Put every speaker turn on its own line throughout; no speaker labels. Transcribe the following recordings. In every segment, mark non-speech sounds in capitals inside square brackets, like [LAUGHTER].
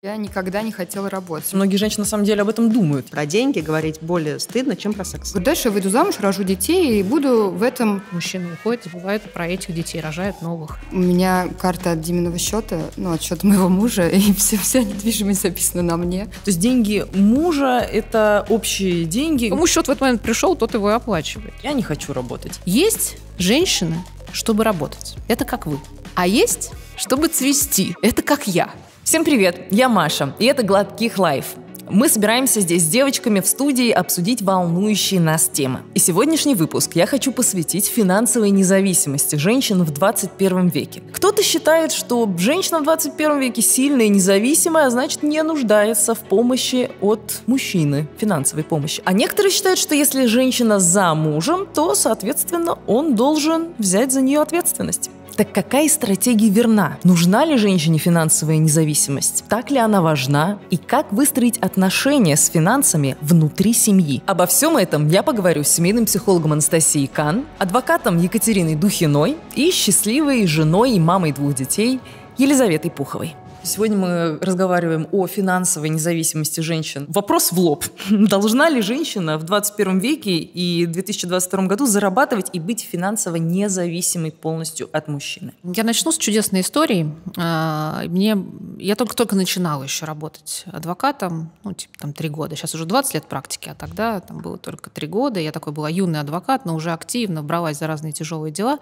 Я никогда не хотела работать. Многие женщины на самом деле об этом думают. Про деньги говорить более стыдно, чем про секс. Дальше я выйду замуж, рожу детей и буду в этом... Мужчины уходят, забывают про этих детей, рожают новых. У меня карта от Диминого счета, ну, от счета моего мужа, [LAUGHS] и все, вся недвижимость записана на мне. То есть деньги мужа – это общие деньги. Кому счет в
этот момент пришел, тот его и оплачивает. Я не хочу работать. Есть женщины, чтобы работать.
Это как вы. А есть, чтобы цвести. Это как я. Всем привет, я Маша, и это «Гладких лайф». Мы собираемся здесь с девочками в студии обсудить волнующие нас темы. И сегодняшний выпуск я хочу посвятить финансовой независимости женщин в 21 веке. Кто-то считает, что женщина в 21 веке сильная и независимая, а значит не нуждается в помощи от мужчины, финансовой помощи. А некоторые считают, что если женщина за мужем, то, соответственно, он должен взять за нее ответственность. Так какая стратегия верна? Нужна ли женщине финансовая независимость? Так ли она важна? И как выстроить отношения с финансами внутри семьи? Обо всем этом я поговорю с семейным психологом Анастасией Кан, адвокатом Екатериной Духиной и счастливой женой и мамой двух детей Елизаветой Пуховой. Сегодня мы разговариваем о финансовой независимости женщин. Вопрос в лоб. [LAUGHS] Должна ли женщина в 21 веке и 2022 году зарабатывать и быть финансово независимой полностью от мужчины?
Я начну с чудесной истории. А, мне, я только-только начинала еще работать адвокатом, ну, типа там три года. Сейчас уже 20 лет практики, а тогда там было только три года. Я такой была юный адвокат, но уже активно бралась за разные тяжелые дела.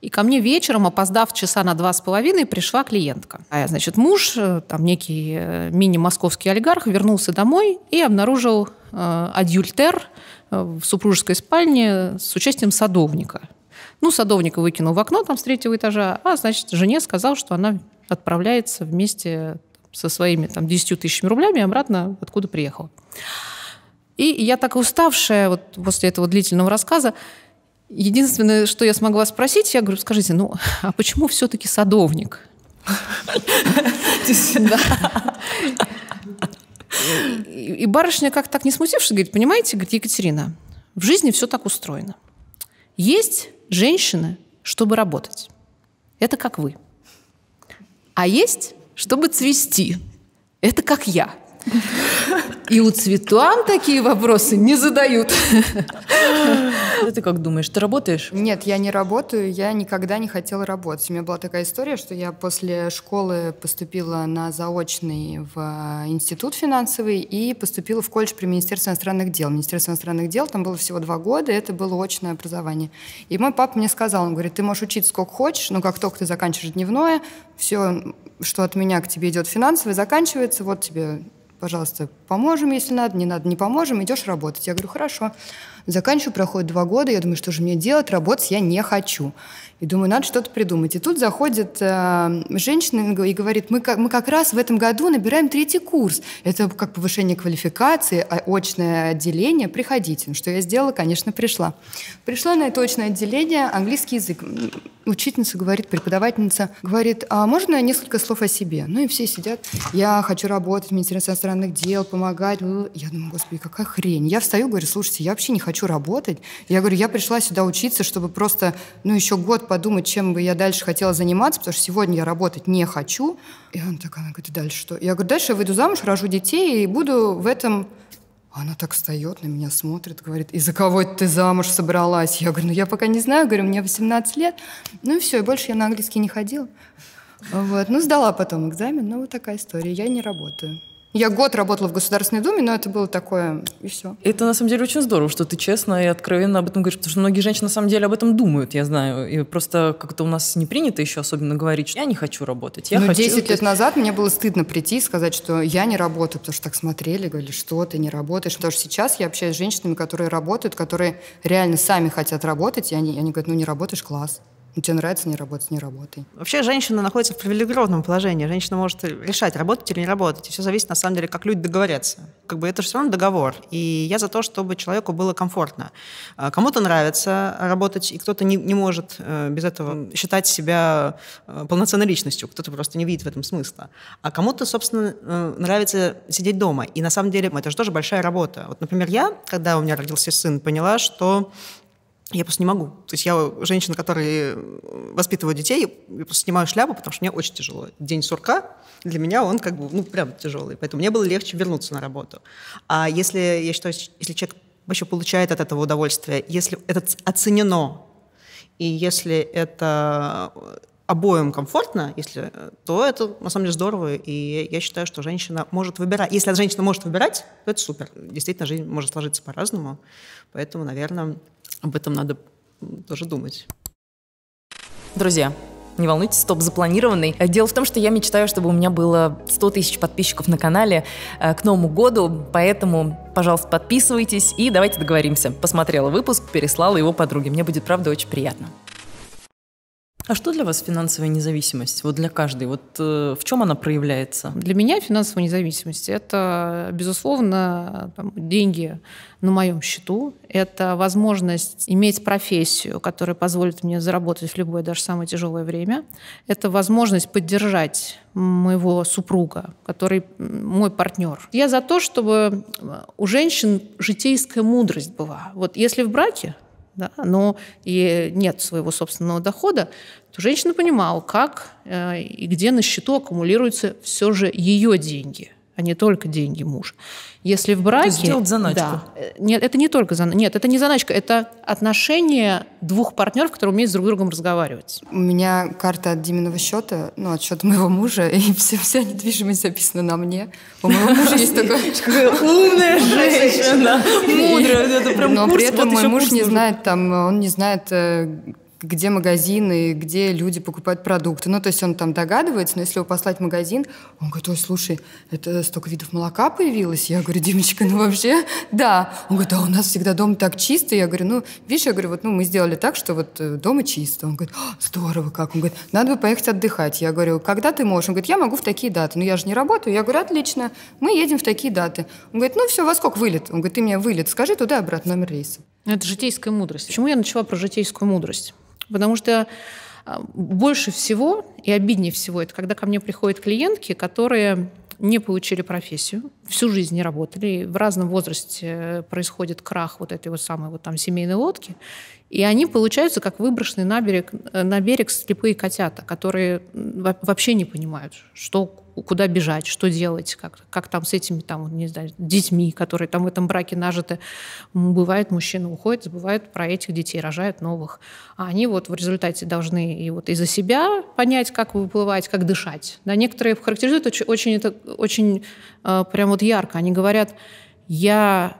И ко мне вечером, опоздав часа на два с половиной, пришла клиентка. А я, значит, муж, э, там некий э, мини-московский олигарх, вернулся домой и обнаружил э, адюльтер в супружеской спальне с участием садовника. Ну, садовника выкинул в окно там с третьего этажа, а, значит, жене сказал, что она отправляется вместе со своими там 10 тысячами рублями обратно, откуда приехала. И я так уставшая вот после этого длительного рассказа, единственное, что я смогла спросить, я говорю, скажите, ну, а почему все-таки садовник? Готовьтесь. [LAUGHS] И барышня как так не смутившись, говорит, понимаете, говорит, Екатерина, в жизни все так устроено. Есть женщины, чтобы работать. Это как вы. А есть, чтобы цвести.
Это как я. И у цветуан такие вопросы не задают. [LAUGHS] А ты как думаешь, ты работаешь? Нет, я не работаю, я никогда не хотела работать. У меня была такая история, что я после школы поступила на заочный в а, институт финансовый и поступила в колледж при Министерстве иностранных дел. Министерство иностранных дел, там было всего два года, это было очное образование. И мой папа мне сказал, он говорит, ты можешь учиться сколько хочешь, но как только ты заканчиваешь дневное, все, что от меня к тебе идет финансовое, заканчивается, вот тебе пожалуйста, поможем, если надо, не надо, не поможем, идешь работать. Я говорю, хорошо. Заканчиваю, проходит два года, я думаю, что же мне делать, работать я не хочу. И думаю, надо что-то придумать. И тут заходит э, женщина и говорит, мы как, мы как раз в этом году набираем третий курс. Это как повышение квалификации, а, очное отделение, приходите. Ну, что я сделала? Конечно, пришла. Пришла на это очное отделение, английский язык. Учительница говорит, преподавательница говорит, а можно несколько слов о себе? Ну и все сидят, я хочу работать в Министерстве иностранных дел, помогать. Я думаю, господи, какая хрень. Я встаю, говорю, слушайте, я вообще не хочу работать. Я говорю, я пришла сюда учиться, чтобы просто, ну, еще год подумать, чем бы я дальше хотела заниматься, потому что сегодня я работать не хочу. И она такая, она говорит, дальше что? Я говорю, дальше я выйду замуж, рожу детей и буду в этом она так встает, на меня смотрит, говорит, и за кого ты замуж собралась? Я говорю, ну я пока не знаю, говорю, мне 18 лет. Ну и все, и больше я на английский не ходила. Вот. Ну, сдала потом экзамен, но ну, вот такая история. Я не работаю. Я год работала в Государственной Думе, но это было такое, и все.
Это, на самом деле, очень здорово, что ты честно и откровенно об этом говоришь, потому что многие женщины, на самом деле, об этом думают, я знаю. И просто как-то у нас не принято еще особенно говорить, что я не хочу работать, я но хочу... 10 лет
назад мне было стыдно прийти и сказать, что я не работаю, потому что так смотрели, говорили, что ты не работаешь. Потому что сейчас я общаюсь с женщинами, которые работают, которые реально сами хотят работать, и они, они говорят, ну не работаешь, класс. Ну, тебе нравится не работать, не работай.
Вообще женщина находится в привилегированном положении. Женщина может решать, работать или не работать. И все зависит, на самом деле, как люди договорятся. Как бы это же все равно договор. И я за то, чтобы человеку было комфортно. А, кому-то нравится работать, и кто-то не, не может э, без этого считать себя э, полноценной личностью. Кто-то просто не видит в этом смысла. А кому-то, собственно, э, нравится сидеть дома. И на самом деле это же тоже большая работа. Вот, например, я, когда у меня родился сын, поняла, что я просто не могу. То есть я женщина, которая э, воспитывает детей, я просто снимаю шляпу, потому что мне очень тяжело. День сурка для меня он как бы, ну, прям тяжелый. Поэтому мне было легче вернуться на работу. А если, я считаю, если человек вообще получает от этого удовольствие, если это оценено, и если это э, обоим комфортно, если, э, то это на самом деле здорово. И я считаю, что женщина может выбирать. Если женщина может выбирать, то это супер. Действительно, жизнь может сложиться по-разному. Поэтому, наверное, об этом надо тоже думать. Друзья,
не волнуйтесь, стоп запланированный. Э, дело в том, что я мечтаю, чтобы у меня было 100 тысяч подписчиков на канале э, к Новому году, поэтому, пожалуйста, подписывайтесь и давайте договоримся. Посмотрела выпуск, переслала его подруге. Мне будет, правда, очень приятно. А что для вас финансовая независимость? Вот для каждой. Вот э, в чем она проявляется? Для меня финансовая
независимость – это, безусловно, там, деньги на моем счету. Это возможность иметь профессию, которая позволит мне заработать в любое, даже самое тяжелое время. Это возможность поддержать моего супруга, который мой партнер. Я за то, чтобы э, у женщин житейская мудрость была. Вот если в браке, да, но и нет своего собственного дохода, то женщина понимала, как э, и где на счету аккумулируются все же ее деньги – а не только деньги мужа. Если в браке... То есть сделать заначку. Да, нет, это не только заначка. Нет,
это не заначка, это отношение двух партнеров, которые умеют друг другом разговаривать. У меня карта от Диминого счета, ну, от счета моего мужа, и [LAUGHS] все, вся недвижимость записана на мне. У моего мужа есть [LAUGHS] такой... Умная женщина, [LAUGHS] мудрая, это прям Но при этом мой муж не знает, там, он не знает э, где магазины, где люди покупают продукты. Ну, то есть он там догадывается, но если его послать в магазин, он говорит, ой, слушай, это столько видов молока появилось. Я говорю, Димочка, ну вообще, да. Он говорит, "А у нас всегда дом так чисто. Я говорю, ну, видишь, я говорю, вот ну, мы сделали так, что вот э, дома чисто. Он говорит, «А, здорово как. Он говорит, надо бы поехать отдыхать. Я говорю, когда ты можешь? Он говорит, я могу в такие даты, но я же не работаю. Я говорю, отлично, мы едем в такие даты. Он говорит, ну все, во сколько вылет? Он говорит, ты мне вылет, скажи туда-обратно номер рейса. Ну, это житейская мудрость. Почему я начала про житейскую мудрость? Потому что а,
больше всего и обиднее всего это, когда ко мне приходят клиентки, которые не получили профессию, всю жизнь не работали, и в разном возрасте э, происходит крах вот этой вот самой вот там семейной лодки, и они получаются как выброшенный на берег, э, на берег слепые котята, которые вообще не понимают, что, куда бежать, что делать, как, как там с этими там, не знаю, детьми, которые там в этом браке нажиты. Бывает, мужчина уходит, забывает про этих детей, рожает новых. А они вот в результате должны и вот из-за себя понять, как выплывать, как дышать. Да, некоторые характеризуют очень, очень, это, очень э, прям вот ярко. Они говорят, я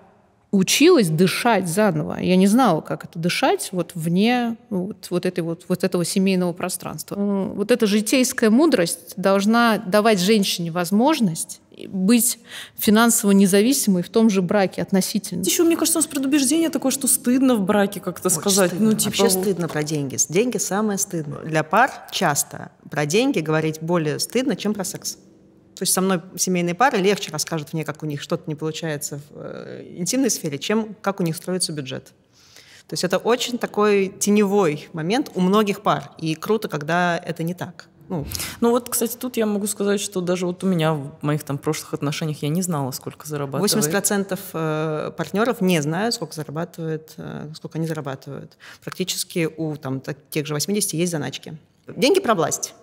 училась дышать заново. Я не знала, как это дышать вот вне вот, вот, этой вот, вот этого семейного пространства. Вот эта житейская мудрость должна давать женщине возможность быть финансово независимой в том же браке относительно. Еще,
мне кажется, у нас предубеждение такое, что стыдно в браке как-то сказать. Стыдно. Ну, а типа, Вообще стыдно про деньги. Деньги самое стыдное Для пар часто про деньги говорить более стыдно, чем про секс то есть со мной семейные пары легче расскажут мне, как у них что-то не получается в э, интимной сфере, чем как у них строится бюджет. То есть это очень такой теневой момент у многих пар. И круто, когда это не так. Ну. ну вот, кстати, тут я могу сказать, что даже вот у меня в моих там прошлых
отношениях я не знала, сколько зарабатывает.
80% э, партнеров не знают, сколько зарабатывают, э, сколько они зарабатывают. Практически у там, тех же 80 есть заначки. Деньги про власть.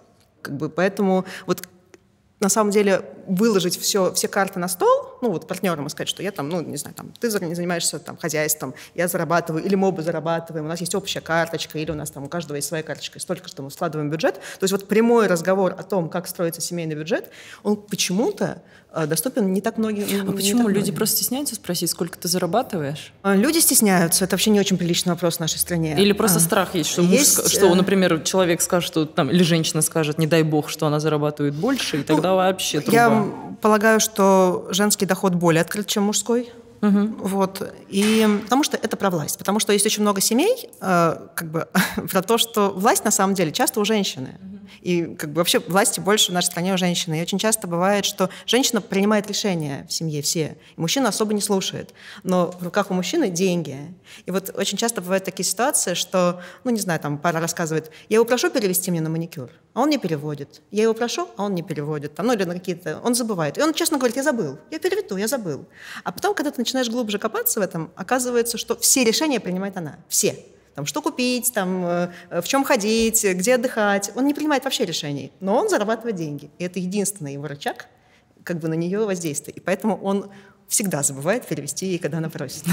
Как бы, поэтому вот на самом деле выложить все, все карты на стол ну вот партнерам и сказать, что я там, ну не знаю, там, ты занимаешься там хозяйством, я зарабатываю, или мы оба зарабатываем, у нас есть общая карточка, или у нас там у каждого есть своя карточка, столько, что мы складываем бюджет. То есть вот прямой разговор о том, как строится семейный бюджет, он почему-то э, доступен не так многим. А почему люди многим. просто стесняются спросить, сколько ты зарабатываешь? А, люди стесняются, это вообще не очень приличный вопрос в нашей стране. Или просто а. страх есть, что, есть... Муж, что, э,
например, человек скажет, что там, или женщина скажет, не дай бог, что она зарабатывает больше, и тогда ну, вообще труба. Я
полагаю, что женский доход ход более открыт, чем мужской? Угу. Вот. И потому что это про власть. Потому что есть очень много семей, э, как бы [LAUGHS] про то, что власть на самом деле часто у женщины. И как бы вообще власти больше в нашей стране у женщины. И очень часто бывает, что женщина принимает решения в семье все. И мужчина особо не слушает. Но в руках у мужчины деньги. И вот очень часто бывают такие ситуации, что, ну не знаю, там пара рассказывает, я его прошу перевести мне на маникюр, а он не переводит. Я его прошу, а он не переводит. Там, ну или на какие-то... Он забывает. И он честно говорит, я забыл. Я переведу, я забыл. А потом, когда ты начинаешь начинаешь глубже копаться в этом, оказывается, что все решения принимает она. Все. Там, что купить, там, э, э, в чем ходить, где отдыхать. Он не принимает вообще решений, но он зарабатывает деньги. И это единственный его рычаг, как бы на нее воздействие. И поэтому он всегда забывает перевести ей, когда она просит.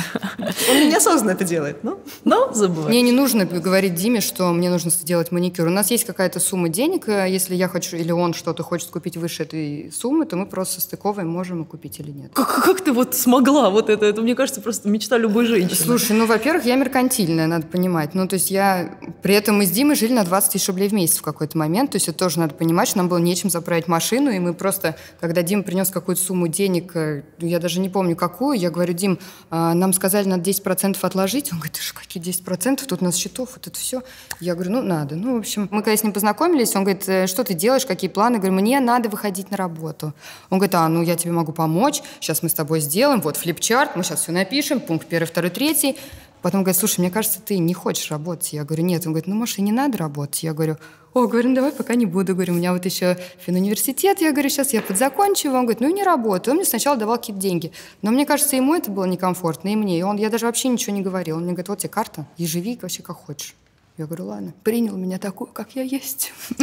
Он неосознанно это делает, но, но забывает. Мне не
нужно говорить Диме, что мне нужно сделать маникюр. У нас есть какая-то сумма денег, э, если я хочу или он что-то хочет купить выше этой суммы, то мы просто стыковываем, можем и купить или нет.
Как, как ты вот смогла вот это? Это, мне кажется, просто мечта любой женщины. Слушай,
ну, во-первых, я меркантильная, надо понимать. Ну, то есть я... При этом мы с Димой жили на 20 тысяч рублей в месяц в какой-то момент, то есть это тоже надо понимать, что нам было нечем заправить машину, и мы просто, когда Дима принес какую-то сумму денег, э, я даже не помню какую, я говорю, Дим, а, нам сказали, надо 10% отложить. Он говорит, ты же какие 10%, тут у нас счетов, вот это все. Я говорю, ну надо. Ну, в общем, мы когда с ним познакомились, он говорит, «Э, что ты делаешь, какие планы? Я говорю, мне надо выходить на работу. Он говорит, а, ну я тебе могу помочь, сейчас мы с тобой сделаем, вот флипчарт, мы сейчас все напишем, пункт первый, второй, третий. Потом говорит, слушай, мне кажется, ты не хочешь работать. Я говорю, нет. Он говорит, ну, может, и не надо работать. Я говорю, о, говорю, ну, давай пока не буду. Говорю, у меня вот еще финуниверситет. Я говорю, сейчас я подзакончу. Он говорит, ну, и не работаю. Он мне сначала давал какие-то деньги. Но мне кажется, ему это было некомфортно, и мне. И он, я даже вообще ничего не говорил. Он мне говорит, вот тебе карта, и живи вообще как хочешь. Я говорю, ладно, принял меня такую, как я есть. [LAUGHS]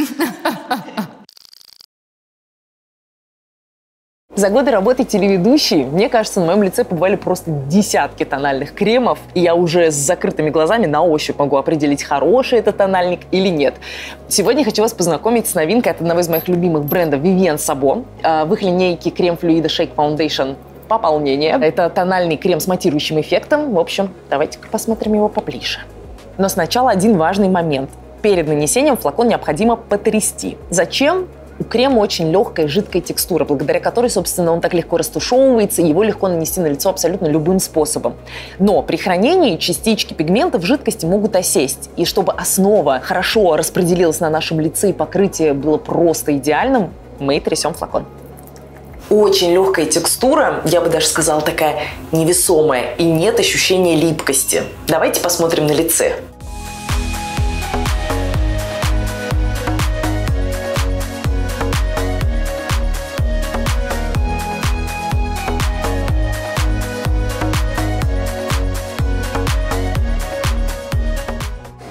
За годы
работы телеведущей, мне кажется, на моем лице побывали просто десятки тональных кремов, и я уже с закрытыми глазами на ощупь могу определить, хороший это тональник или нет. Сегодня хочу вас познакомить с новинкой от одного из моих любимых брендов Vivienne Sabo. А, в их линейке крем Fluida Shake Foundation пополнение. Это тональный крем с матирующим эффектом. В общем, давайте-ка посмотрим его поближе. Но сначала один важный момент. Перед нанесением флакон необходимо потрясти. Зачем? У крема очень легкая жидкая текстура, благодаря которой, собственно, он так легко растушевывается, и его легко нанести на лицо абсолютно любым способом. Но при хранении частички пигмента в жидкости могут осесть. И чтобы основа хорошо распределилась на нашем лице и покрытие было просто идеальным, мы трясем флакон очень легкая текстура, я бы даже сказала такая невесомая, и нет ощущения липкости. Давайте посмотрим на лице.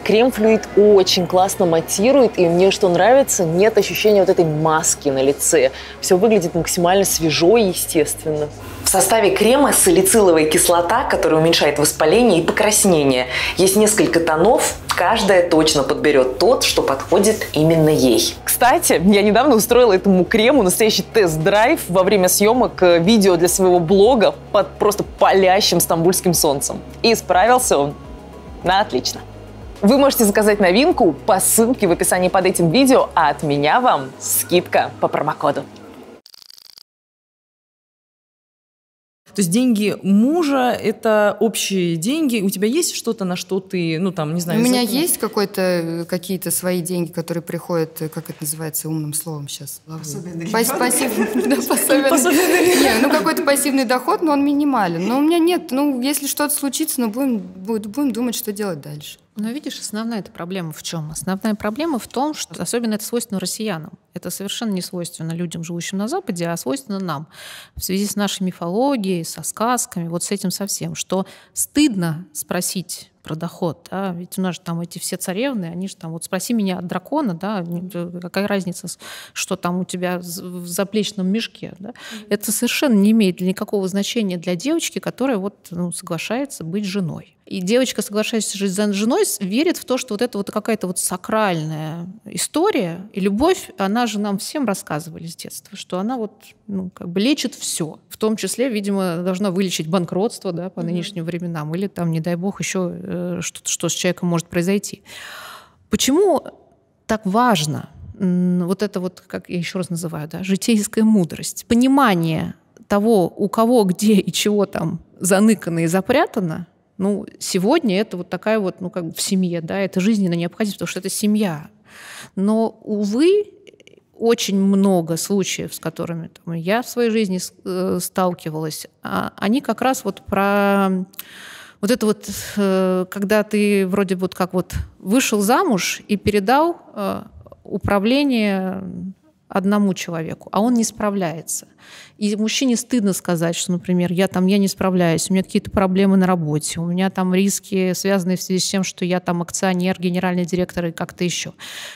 крем флюид очень классно матирует, и мне что нравится, нет ощущения вот этой маски на лице. Все выглядит максимально свежо и естественно. В составе крема салициловая кислота, которая уменьшает воспаление и покраснение. Есть несколько тонов, каждая точно подберет тот, что подходит именно ей. Кстати, я недавно устроила этому крему настоящий тест-драйв во время съемок э, видео для своего блога под просто палящим стамбульским солнцем. И справился он на отлично. Вы можете заказать новинку по ссылке в описании под этим видео, а от меня вам скидка по промокоду. То есть деньги мужа – это общие деньги. У тебя есть что-то, на что ты, ну там, не знаю? У меня есть
какой-то э, какие-то свои деньги, которые приходят, э, как это называется умным словом сейчас? Пособенный Пас Пассивный. Ну какой-то пассивный доход, но он минимален. Но у меня нет. Ну если что-то случится, но ну, будем будем думать, что делать дальше. Но ну, видишь, основная эта проблема в чем? Основная проблема в том, что особенно
это свойственно россиянам. Это совершенно не свойственно людям, живущим на Западе, а свойственно нам. В связи с нашей мифологией, со сказками, вот с этим совсем, что стыдно спросить про доход, да, ведь у нас же там эти все царевны, они же там, вот спроси меня от дракона, да, какая разница, что там у тебя в заплечном мешке, да, это совершенно не имеет никакого значения для девочки, которая вот, ну, соглашается быть женой. И девочка, соглашаясь жить за женой, верит в то, что вот это вот какая-то вот сакральная история. И любовь, она же нам всем рассказывали с детства, что она вот ну, как бы лечит все. В том числе, видимо, должна вылечить банкротство да, по mm-hmm. нынешним временам. Или там, не дай бог, еще э, что-то, что с человеком может произойти. Почему так важно вот это вот, как я еще раз называю, да, житейская мудрость, понимание того, у кого, где и чего там заныкано и запрятано, ну, сегодня это вот такая вот, ну, как бы в семье, да, это жизненно необходимо, потому что это семья. Но, увы, очень много случаев, с которыми там, я в своей жизни э, сталкивалась, а они как раз вот про вот это вот, э, когда ты вроде вот как вот вышел замуж и передал э, управление одному человеку, а он не справляется – и мужчине стыдно сказать, что, например, я там, я не справляюсь, у меня какие-то проблемы на работе, у меня там риски, связанные в связи с тем, что я там акционер, генеральный директор и как-то еще.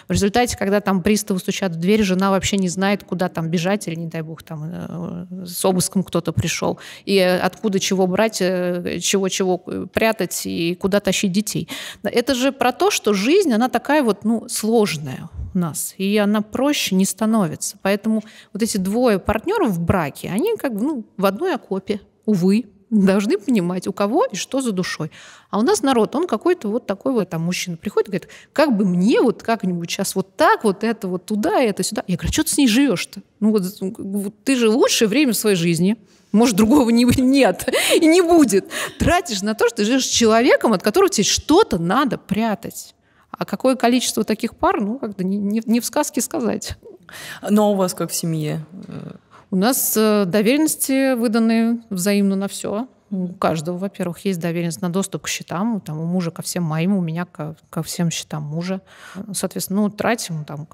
В результате, когда там приставы стучат в дверь, жена вообще не знает, куда там бежать, или, не дай бог, там э, с обыском кто-то пришел, и э, откуда чего брать, э, чего-чего прятать и куда тащить детей. Это же про то, что жизнь, она такая вот, ну, сложная у нас, и она проще не становится. Поэтому вот эти двое партнеров в браке, они как бы ну, в одной окопе, увы, должны понимать, у кого и что за душой. А у нас народ, он какой-то вот такой вот, там мужчина приходит и говорит, как бы мне вот как-нибудь сейчас вот так, вот это вот туда, это сюда. Я говорю, «А что ты с ней живешь-то? Ну вот, вот ты же лучшее время своей жизни. Может, другого не, нет [LAUGHS] и не будет. Тратишь на то, что ты живешь с человеком, от которого тебе что-то надо прятать. А какое количество таких пар, ну, как-то не, не, не в сказке сказать. Но у вас как в семье? Э, у нас э, доверенности выданы взаимно на все. У каждого, во-первых, есть доверенность на доступ к счетам, там, у мужа ко всем моим, у меня ко, ко всем счетам мужа. Соответственно, ну, тратим там,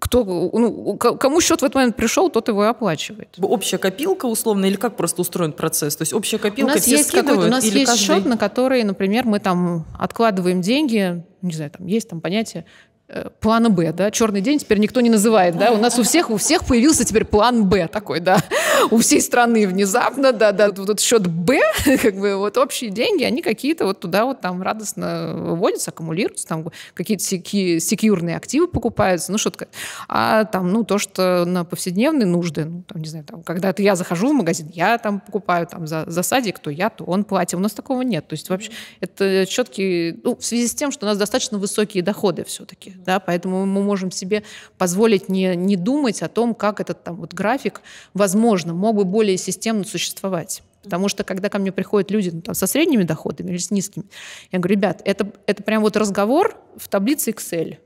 кто, ну, кому счет в этот момент пришел, тот его и оплачивает. Общая копилка условно или как просто устроен процесс? То есть общая копилка у нас все есть скидывают? У нас или есть каждый... счет,
на который, например, мы там откладываем деньги, не знаю, там есть там понятие Э, плана Б, да, черный день теперь никто не называет, да, у нас у всех, у всех появился теперь план Б такой, да, [LAUGHS] у всей страны внезапно, да, да, вот этот счет Б, [LAUGHS] как бы вот общие деньги, они какие-то вот туда вот там радостно выводятся, аккумулируются, там какие-то секи, секьюрные активы покупаются, ну, что-то, А там, ну, то, что на повседневные нужды, ну, там, не знаю, там, когда-то я захожу в магазин, я там покупаю там за, за садик, то я, то он платит, у нас такого нет, то есть вообще это четкие ну, в связи с тем, что у нас достаточно высокие доходы все-таки, да, поэтому мы можем себе позволить не, не думать о том, как этот там, вот, график, возможно, мог бы более системно существовать. Потому что, когда ко мне приходят люди ну, там, со средними доходами или с низкими, я говорю, ребят, это, это прям вот разговор в таблице Excel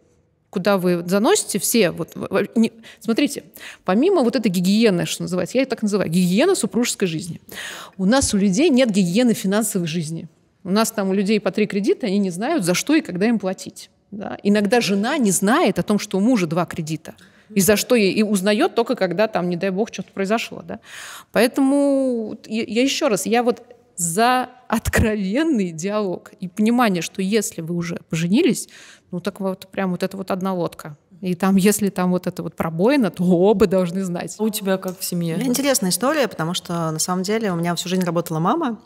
куда вы заносите все. Вот, не, смотрите, помимо вот этой гигиены, что называется, я ее так называю, гигиена супружеской жизни. У нас у людей нет гигиены финансовой жизни. У нас там у людей по три кредита, они не знают, за что и когда им платить. Да? Иногда жена не знает о том, что у мужа два кредита. И за что ей и узнает только, когда там, не дай бог, что-то произошло. Да? Поэтому я, я еще раз, я вот за откровенный диалог и понимание, что если вы уже поженились, ну так вот прям вот это вот одна лодка. И там,
если там вот это вот пробоина, то оба должны знать. А у тебя как в семье? Интересная история, потому что на самом деле у меня всю жизнь работала мама,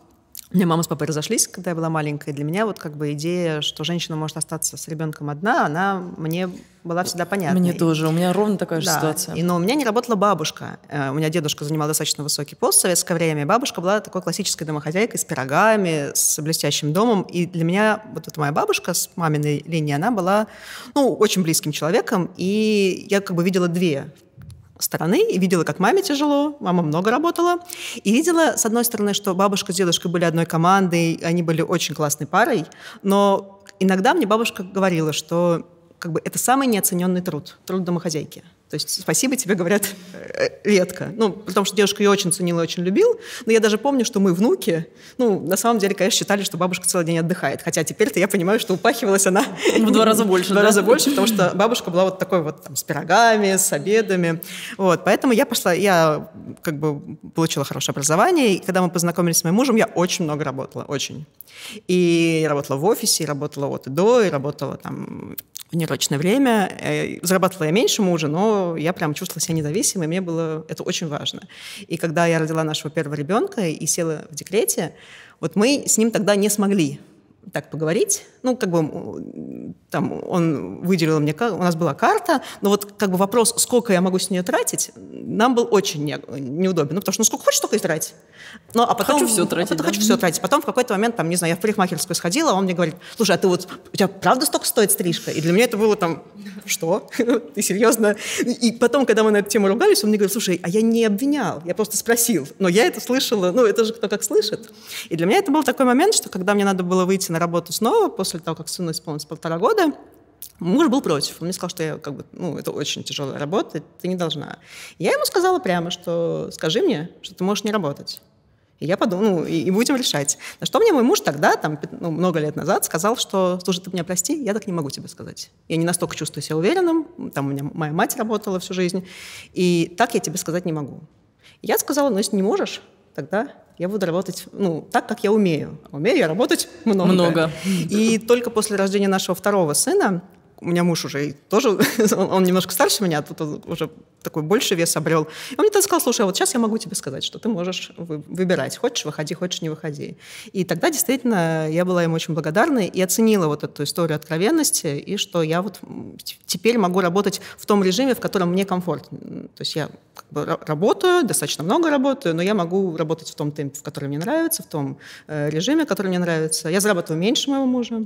у меня мама с папой разошлись, когда я была маленькая. Для меня вот как бы идея, что женщина может остаться с ребенком одна, она мне была всегда понятна. Мне тоже. У меня ровно такая же да. ситуация. И, но у меня не работала бабушка. Э, у меня дедушка занимал достаточно высокий пост в советское время. Бабушка была такой классической домохозяйкой с пирогами, с блестящим домом. И для меня вот эта моя бабушка с маминой линии, она была ну, очень близким человеком. И я как бы видела две стороны и видела, как маме тяжело, мама много работала, и видела, с одной стороны, что бабушка с дедушкой были одной командой, они были очень классной парой, но иногда мне бабушка говорила, что как бы, это самый неоцененный труд, труд домохозяйки – то есть спасибо тебе говорят э, редко. Ну, потому что девушка ее очень ценила и очень любил. Но я даже помню, что мы внуки, ну, на самом деле, конечно, считали, что бабушка целый день отдыхает. Хотя теперь-то я понимаю, что упахивалась она... В два раза больше, [LAUGHS] В два раза больше, потому что бабушка была вот такой вот с пирогами, с обедами. Вот, поэтому я пошла, я как бы получила хорошее образование. И когда мы познакомились с моим мужем, я очень много работала, очень. И работала в офисе, и работала от и до, и работала там в нерочное время. Э, зарабатывала я меньше мужа, но я прям чувствовала себя независимой, мне было это очень важно. И когда я родила нашего первого ребенка и села в декрете, вот мы с ним тогда не смогли так поговорить. Ну, как бы там он выделил мне, у нас была карта, но вот как бы вопрос, сколько я могу с нее тратить, нам был очень не, неудобен. Ну, потому что, ну, сколько хочешь, столько и тратить, Ну, а потом... Хочу все тратить. А потом да? хочу все тратить. Потом в какой-то момент, там, не знаю, я в парикмахерскую сходила, а он мне говорит, слушай, а ты вот, у тебя правда столько стоит стрижка? И для меня это было там, что? [LAUGHS] ты серьезно? И потом, когда мы на эту тему ругались, он мне говорит, слушай, а я не обвинял, я просто спросил. Но я это слышала, ну, это же кто как слышит. И для меня это был такой момент, что когда мне надо было выйти на на работу снова после того, как сыну исполнилось полтора года. Муж был против. Он мне сказал, что я как бы, ну, это очень тяжелая работа, ты не должна. Я ему сказала прямо, что скажи мне, что ты можешь не работать. И я подумала, ну, и, и будем решать. На что мне мой муж тогда, там, ну, много лет назад, сказал, что, слушай, ты меня прости, я так не могу тебе сказать. Я не настолько чувствую себя уверенным, там у меня моя мать работала всю жизнь, и так я тебе сказать не могу. я сказала, ну, если не можешь, тогда я буду работать, ну, так, как я умею. А умею я работать много. Много. И только после рождения нашего второго сына у меня муж уже тоже, [LAUGHS] он немножко старше меня, а тут он уже такой больше вес обрел. И он мне тогда сказал, слушай, а вот сейчас я могу тебе сказать, что ты можешь вы, выбирать, хочешь выходи, хочешь не выходи. И тогда действительно я была ему очень благодарна и оценила вот эту историю откровенности, и что я вот теперь могу работать в том режиме, в котором мне комфорт. То есть я как бы работаю, достаточно много работаю, но я могу работать в том темпе, в котором мне нравится, в том э, режиме, который мне нравится. Я зарабатываю меньше моего мужа,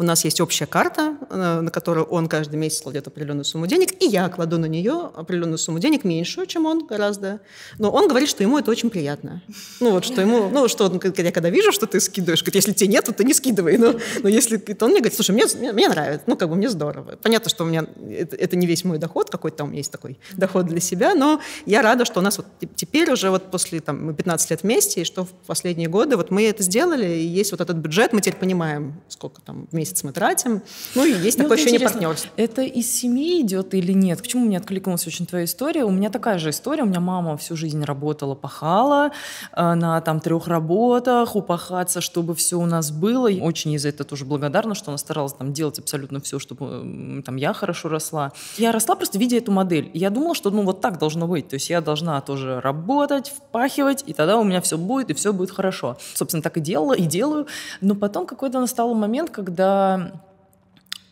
у нас есть общая карта, э, на которую он каждый месяц кладет определенную сумму денег, и я кладу на нее определенную сумму денег, меньшую, чем он гораздо. Но он говорит, что ему это очень приятно. Ну вот, что ему, ну что, он, я когда вижу, что ты скидываешь, говорит, если тебе нет, то ты не скидывай. Но, но если, то он мне говорит, слушай, мне, мне, мне нравится, ну как бы мне здорово. Понятно, что у меня это, это не весь мой доход, какой-то там есть такой доход для себя, но я рада, что у нас вот теперь уже вот после там 15 лет вместе, и что в последние годы вот мы это сделали, и есть вот этот бюджет, мы теперь понимаем, сколько там в месяц месяц мы тратим. Ну и есть ну, такое вот ощущение партнерства. Это из семьи идет
или нет? Почему мне откликнулась очень твоя история? У меня такая же история. У меня мама всю жизнь работала, пахала э, на там трех работах, упахаться, чтобы все у нас было. Очень из за этого тоже благодарна, что она старалась там делать абсолютно все, чтобы там я хорошо росла. Я росла просто видя эту модель. Я думала, что ну вот так должно быть. То есть я должна тоже работать, впахивать, и тогда у меня все будет, и все будет хорошо. Собственно, так и делала, и делаю. Но потом какой-то настал момент, когда Um.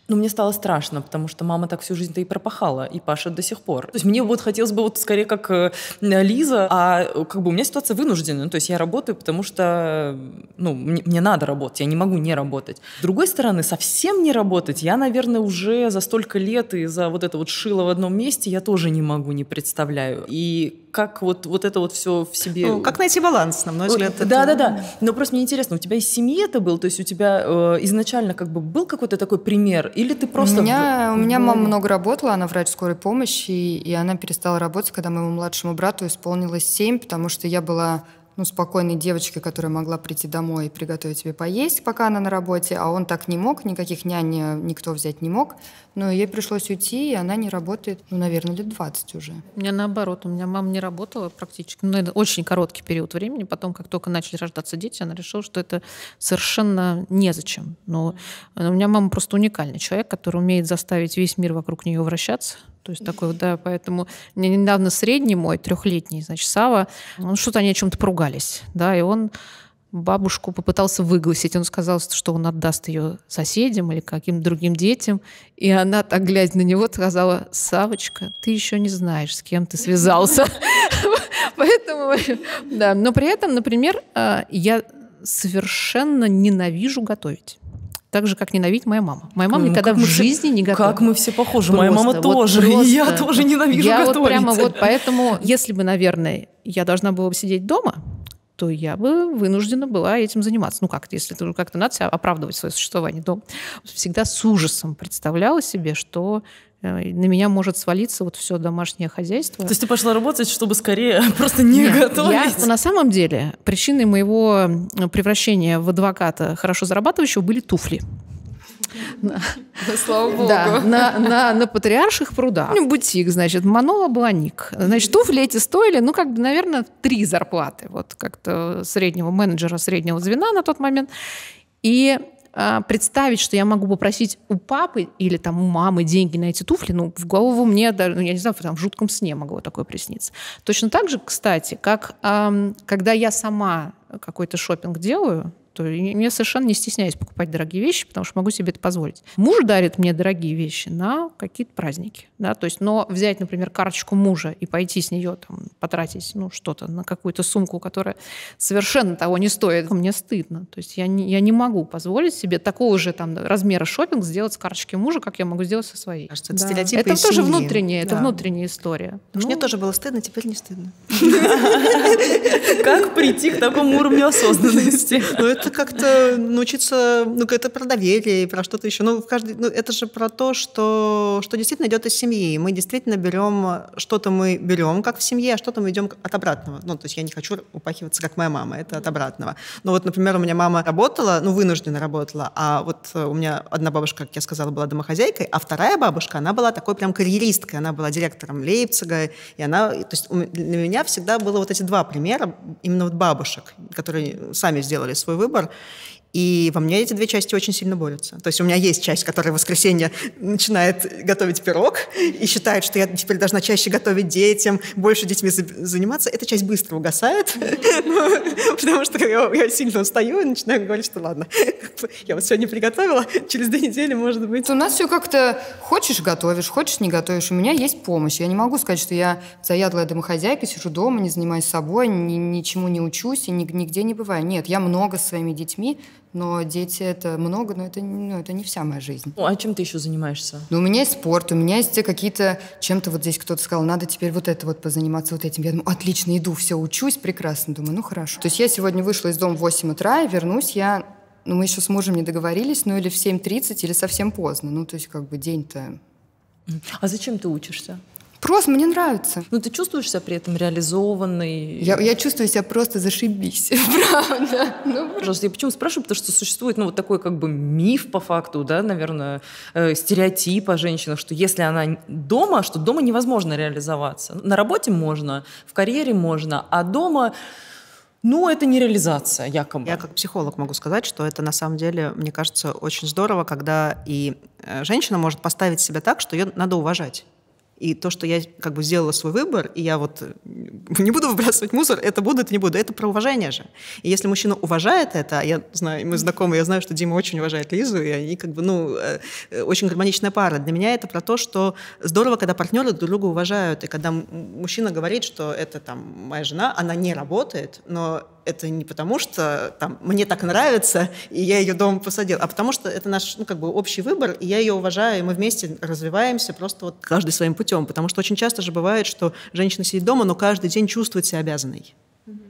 Но ну, мне стало страшно, потому что мама так всю жизнь-то и пропахала, и Паша до сих пор. То есть мне вот хотелось бы вот скорее как э, Лиза, а э, как бы у меня ситуация вынужденная. Ну, то есть я работаю, потому что ну, мне, мне надо работать, я не могу не работать. С другой стороны, совсем не работать я, наверное, уже за столько лет и за вот это вот шило в одном месте я тоже не могу, не представляю. И как вот, вот это вот все в себе... Ну, как найти баланс, на мой взгляд. Да-да-да. Это... Но просто мне интересно, у тебя из семьи это был? То есть у тебя э, изначально как бы был какой-то такой пример или ты просто... У меня, в... у меня мама ну.
много работала, она врач скорой помощи, и, и она перестала работать, когда моему младшему брату исполнилось 7, потому что я была ну, спокойной девочкой, которая могла прийти домой и приготовить тебе поесть, пока она на работе, а он так не мог, никаких нянь э, никто взять не мог. Но ей пришлось уйти, и она не работает, ну, наверное, лет 20 уже.
У меня наоборот, у меня мама не работала практически,
ну, это очень короткий
период времени, потом, как только начали рождаться дети, она решила, что это совершенно незачем. Но э, у меня мама просто уникальный человек, который умеет заставить весь мир вокруг нее вращаться, то есть такой, да, поэтому мне недавно средний мой, трехлетний, значит, Сава, он ну, что-то они о чем-то поругались, да, и он бабушку попытался выгласить. Он сказал, что он отдаст ее соседям или каким-то другим детям. И она, так глядя на него, сказала, «Савочка, ты еще не знаешь, с кем ты связался». [LAUGHS] Поэтому, да. Но при этом, например, э, я совершенно ненавижу готовить. Так же, как ненавидит моя мама. Моя мама ну, никогда в жизни все, не готовила. Как мы все похожи. Просто, моя мама вот тоже. Просто, я тоже ненавижу я готовить. Вот прямо вот поэтому, если бы, наверное, я должна была бы сидеть дома, то я бы вынуждена была этим заниматься. Ну как, если это как-то надо себя оправдывать свое существование дома. Всегда с ужасом представляла себе, что Э, на меня может свалиться вот все домашнее хозяйство. То есть
ты пошла работать, чтобы скорее [LAUGHS] просто не Нет, готовить? Я,
на самом деле причиной моего превращения в адвоката хорошо зарабатывающего были туфли. На, да, слава богу. Да, на, на, на патриарших прудах. Ну, бутик, значит, Манола Бланик. Значит, туфли эти стоили, ну, как бы, наверное, три зарплаты. Вот как-то среднего менеджера, среднего звена на тот момент. И а, представить, что я могу попросить у папы или там у мамы деньги на эти туфли, ну, в голову мне, даже, ну, я не знаю, там в жутком сне могло такое присниться. Точно так же, кстати, как эм, когда я сама какой-то шопинг делаю, что я совершенно не стесняюсь покупать дорогие вещи, потому что могу себе это позволить. Муж дарит мне дорогие вещи на какие-то праздники. Да? То есть, но взять, например, карточку мужа и пойти с нее там, потратить ну, что-то на какую-то сумку, которая совершенно того не стоит, [LAUGHS] мне стыдно. То есть я не, я не могу позволить себе такого же там, размера шопинг сделать с карточки мужа, как я могу сделать со своей. Кажется, это да. стереотипы Это тоже внутренняя, внутреннее, да. это
внутренняя история. Ну, мне тоже было стыдно, теперь не стыдно. [LAUGHS] Как прийти к такому уровню осознанности? Ну, это это как-то научиться, ну, это про доверие, про что-то еще. Ну, в каждый, ну, это же про то, что, что действительно идет из семьи. Мы действительно берем, что-то мы берем, как в семье, а что-то мы идем от обратного. Ну, то есть я не хочу упахиваться, как моя мама, это от обратного. Но вот, например, у меня мама работала, ну, вынужденно работала, а вот э, у меня одна бабушка, как я сказала, была домохозяйкой, а вторая бабушка, она была такой прям карьеристкой, она была директором Лейпцига, и она, то есть для меня всегда было вот эти два примера, именно вот бабушек, которые сами сделали свой выбор, выбор. И во мне эти две части очень сильно борются. То есть у меня есть часть, которая в воскресенье начинает готовить пирог и считает, что я теперь должна чаще готовить детям, больше детьми заниматься. Эта часть быстро угасает, [LAUGHS]
потому что я сильно устаю и начинаю говорить, что ладно, [LAUGHS] я вот сегодня приготовила, через две недели, может быть. У нас все как-то хочешь готовишь, хочешь не готовишь. У меня есть помощь. Я не могу сказать, что я заядлая домохозяйка, сижу дома, не занимаюсь собой, ничему не учусь и нигде не бываю. Нет, я много с своими детьми но дети — это много, но это, ну, это не вся моя жизнь. Ну, а чем ты еще занимаешься? Ну, у меня есть спорт, у меня есть какие-то... Чем-то вот здесь кто-то сказал, надо теперь вот это вот позаниматься вот этим. Я думаю, отлично, иду, все, учусь прекрасно. Думаю, ну, хорошо. То есть я сегодня вышла из дома в 8 утра, и вернусь я... Ну, мы еще с мужем не договорились, ну, или в 7.30, или совсем поздно. Ну, то есть как бы день-то а зачем ты учишься? Просто мне нравится. Ну, ты чувствуешь себя при этом реализованной? Я, я чувствую себя просто зашибись,
[LAUGHS] правда. Ну, Пожалуйста, я почему спрашиваю? Потому что существует, ну, вот такой как бы миф по факту, да, наверное, э, стереотип о женщинах, что если она дома, что дома невозможно реализоваться. На работе можно, в карьере можно, а дома...
Ну, это не реализация, якобы. Я как психолог могу сказать, что это на самом деле, мне кажется, очень здорово, когда и э, женщина может поставить себя так, что ее надо уважать. И то, что я как бы сделала свой выбор, и я вот э, [LAUGHS] не буду выбрасывать мусор, это буду, это не буду, это про уважение же. И если мужчина уважает это, а я знаю, мы знакомы, я знаю, что Дима очень уважает Лизу, и они как бы, ну, э, э, очень гармоничная пара. Для меня это про то, что здорово, когда партнеры друг друга уважают, и когда мужчина говорит, что это там моя жена, она не работает, но это не потому, что там, мне так нравится, и я ее дома посадил, а потому что это наш ну, как бы общий выбор, и я ее уважаю, и мы вместе развиваемся просто вот каждый своим путем. Потому что очень часто же бывает, что женщина сидит дома, но каждый день чувствует себя обязанной.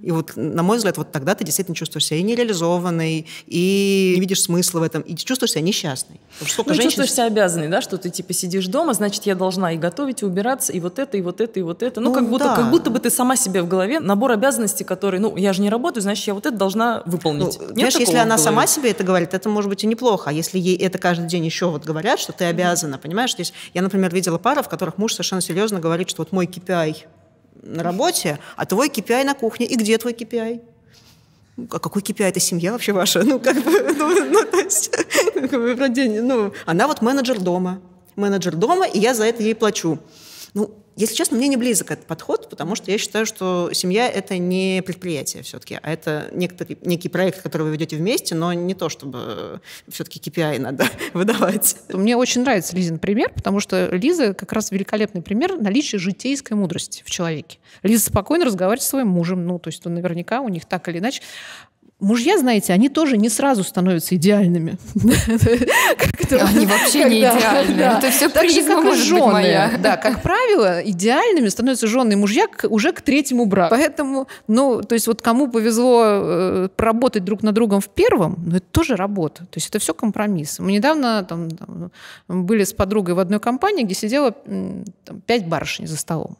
И вот, на мой взгляд, вот тогда ты действительно чувствуешь себя и нереализованной, и не видишь смысла в этом, и чувствуешь себя несчастной. ну, женщин... чувствуешь себя обязанной, да, что ты типа сидишь дома, значит, я должна и готовить, и
убираться, и вот это, и вот это, и вот это.
Ну, ну как, будто, да. как будто
бы ты сама себе в голове набор обязанностей, который, ну, я же не работаю, значит, я вот это должна выполнить. Ну, Нет знаешь, если она сама
себе это говорит, это может быть и неплохо. А если ей это каждый день еще вот говорят, что ты обязана, mm-hmm. понимаешь? То есть я, например, видела пары, в которых муж совершенно серьезно говорит, что вот мой KPI на работе, а твой KPI на кухне. И где твой KPI? Ну, а какой KPI это семья вообще ваша? Ну, как бы, [LAUGHS] ну, ну то есть, [LAUGHS] ну, она вот менеджер дома. Менеджер дома, и я за это ей плачу. Ну, если честно, мне не близок этот подход, потому что я считаю, что семья — это не предприятие все-таки, а это некоторый, некий проект, который вы ведете вместе, но не то, чтобы все-таки KPI надо [LAUGHS] выдавать. Мне очень нравится Лизин пример,
потому что Лиза как раз великолепный пример наличия житейской мудрости в человеке. Лиза спокойно разговаривает с своим мужем, ну, то есть он наверняка у них так или иначе Мужья, знаете, они тоже не сразу становятся идеальными. [LAUGHS] Они вообще не идеальны. Это все призма, может жены. Да, как правило, идеальными становятся жены и мужья уже к третьему браку. Поэтому, ну, то есть вот кому повезло э, поработать друг на другом в первом, ну, это тоже работа. То есть это все компромисс. Мы недавно там были с подругой в одной компании, где сидело пять барышень за столом.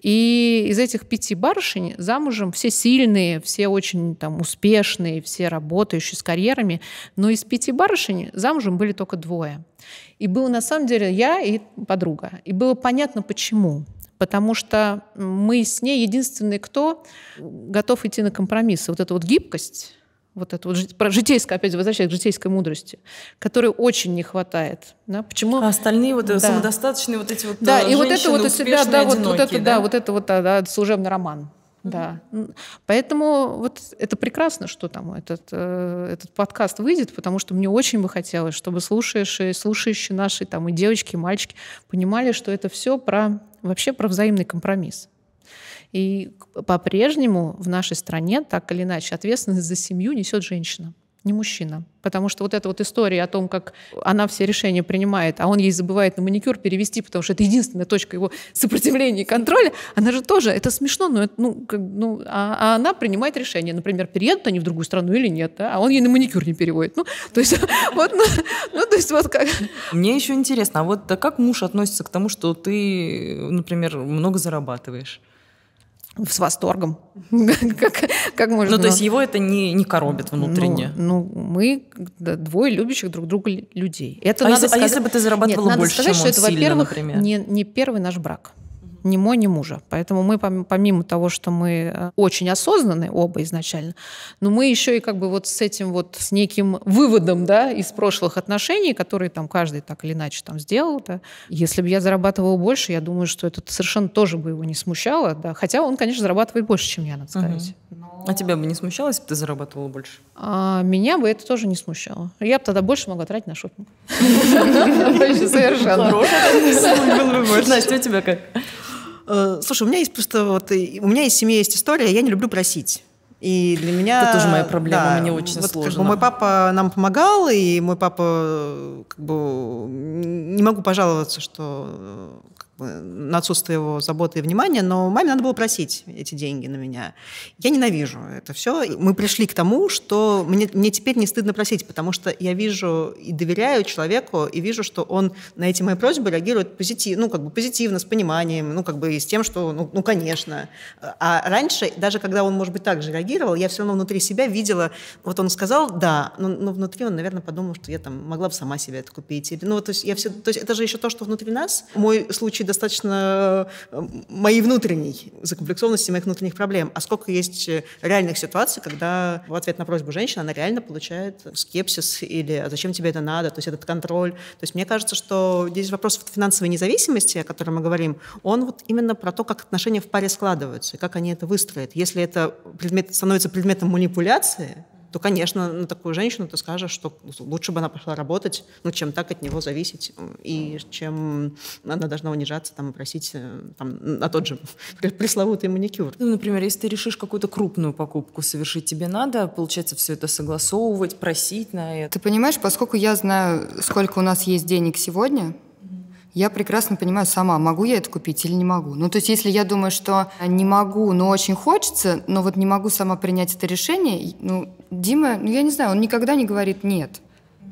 И из этих пяти барышень замужем все сильные, все очень там, успешные, все работающие с карьерами, но из пяти барышень замужем были только двое. И было на самом деле я и подруга. И было понятно, почему потому что мы с ней единственные, кто готов идти на компромиссы. Вот эта вот гибкость, вот это вот про житейское, опять возвращаясь к житейской мудрости, которой очень не хватает. Да? Почему? А остальные вот э, да.
самодостаточные вот эти вот да э, и вот это вот у себя да вот, вот это да? да вот
это вот да, да служебный роман. Mm-hmm. Да. Поэтому вот это прекрасно, что там этот, э, этот подкаст выйдет, потому что мне очень бы хотелось, чтобы слушающие, слушающие наши там и девочки, и мальчики понимали, что это все про вообще про взаимный компромисс. И по-прежнему в нашей стране так или иначе ответственность за семью несет женщина не мужчина. Потому что вот эта вот история о том, как она все решения принимает, а он ей забывает на маникюр перевести, потому что это единственная точка его сопротивления и контроля, она же тоже, это смешно, но это, ну, как, ну, а, а она принимает решение, например, переедут они в другую страну или нет, а он ей на маникюр не переводит. Ну, то есть, [LAUGHS] вот, ну,
ну, то есть, вот как. Мне еще интересно, а вот а как муж относится к тому, что ты, например, много зарабатываешь? с восторгом.
[LAUGHS] как, как можно. Ну, то есть
его это не, не коробит ну, внутренне.
Ну, ну мы да, двое любящих друг друга людей. Это а, надо если, а сказать... а если бы ты зарабатывала Нет, надо больше, сказать, чем что это, во-первых, не, не первый наш брак ни мой, ни мужа. Поэтому мы, помимо того, что мы э, очень осознаны оба изначально, но мы еще и как бы вот с этим вот, с неким выводом, да, из прошлых отношений, которые там каждый так или иначе там сделал, да. Если бы я зарабатывала больше, я думаю, что это совершенно тоже бы его не смущало, да. Хотя он, конечно, зарабатывает больше, чем я, надо сказать. Угу.
Но... А тебя бы не смущало, если бы ты зарабатывала больше?
А, меня бы это тоже не смущало. Я бы тогда больше
могла тратить на шопинг.
Совершенно. Хорошая Настя, у
тебя как? Э, слушай, у меня есть просто вот, у меня из семьи есть история, я не люблю просить. И для меня... Это тоже моя проблема, да, мне очень вот, сложно. Как бы, мой папа нам помогал, и мой папа... Э, как бы, не могу пожаловаться, что э, Э, на отсутствие его заботы и внимания, но маме надо было просить эти деньги на меня. Я ненавижу это все. Мы пришли к тому, что мне, мне теперь не стыдно просить, потому что я вижу и доверяю человеку, и вижу, что он на эти мои просьбы реагирует позитив, ну, как бы позитивно, с пониманием, ну, как бы и с тем, что, ну, ну, конечно. А раньше, даже когда он, может быть, так же реагировал, я все равно внутри себя видела, вот он сказал «да», но, но внутри он, наверное, подумал, что я там могла бы сама себе это купить. Ну вот то есть, я все, то есть это же еще то, что внутри нас. Мой случай достаточно э, моей внутренней закомплексованности, моих внутренних проблем, а сколько есть э, реальных ситуаций, когда в ответ на просьбу женщины она реально получает скепсис или «а зачем тебе это надо?», то есть этот контроль. То есть мне кажется, что здесь вопрос финансовой независимости, о котором мы говорим, он вот именно про то, как отношения в паре складываются, как они это выстроят. Если это предмет, становится предметом манипуляции, то, конечно, на такую женщину ты скажешь, что лучше бы она пошла работать, ну, чем так от него зависеть, и чем она должна унижаться, там, просить э, там, на тот же [LAUGHS] пресловутый маникюр. Ну, например, если ты решишь какую-то крупную
покупку совершить, тебе надо, получается, все это согласовывать, просить на это. Ты понимаешь, поскольку я знаю, сколько у нас есть денег сегодня, я прекрасно понимаю сама, могу я это купить или не могу. Ну, то есть, если я думаю, что не могу, но очень хочется, но вот не могу сама принять это решение, ну, Дима, ну, я не знаю, он никогда не говорит «нет».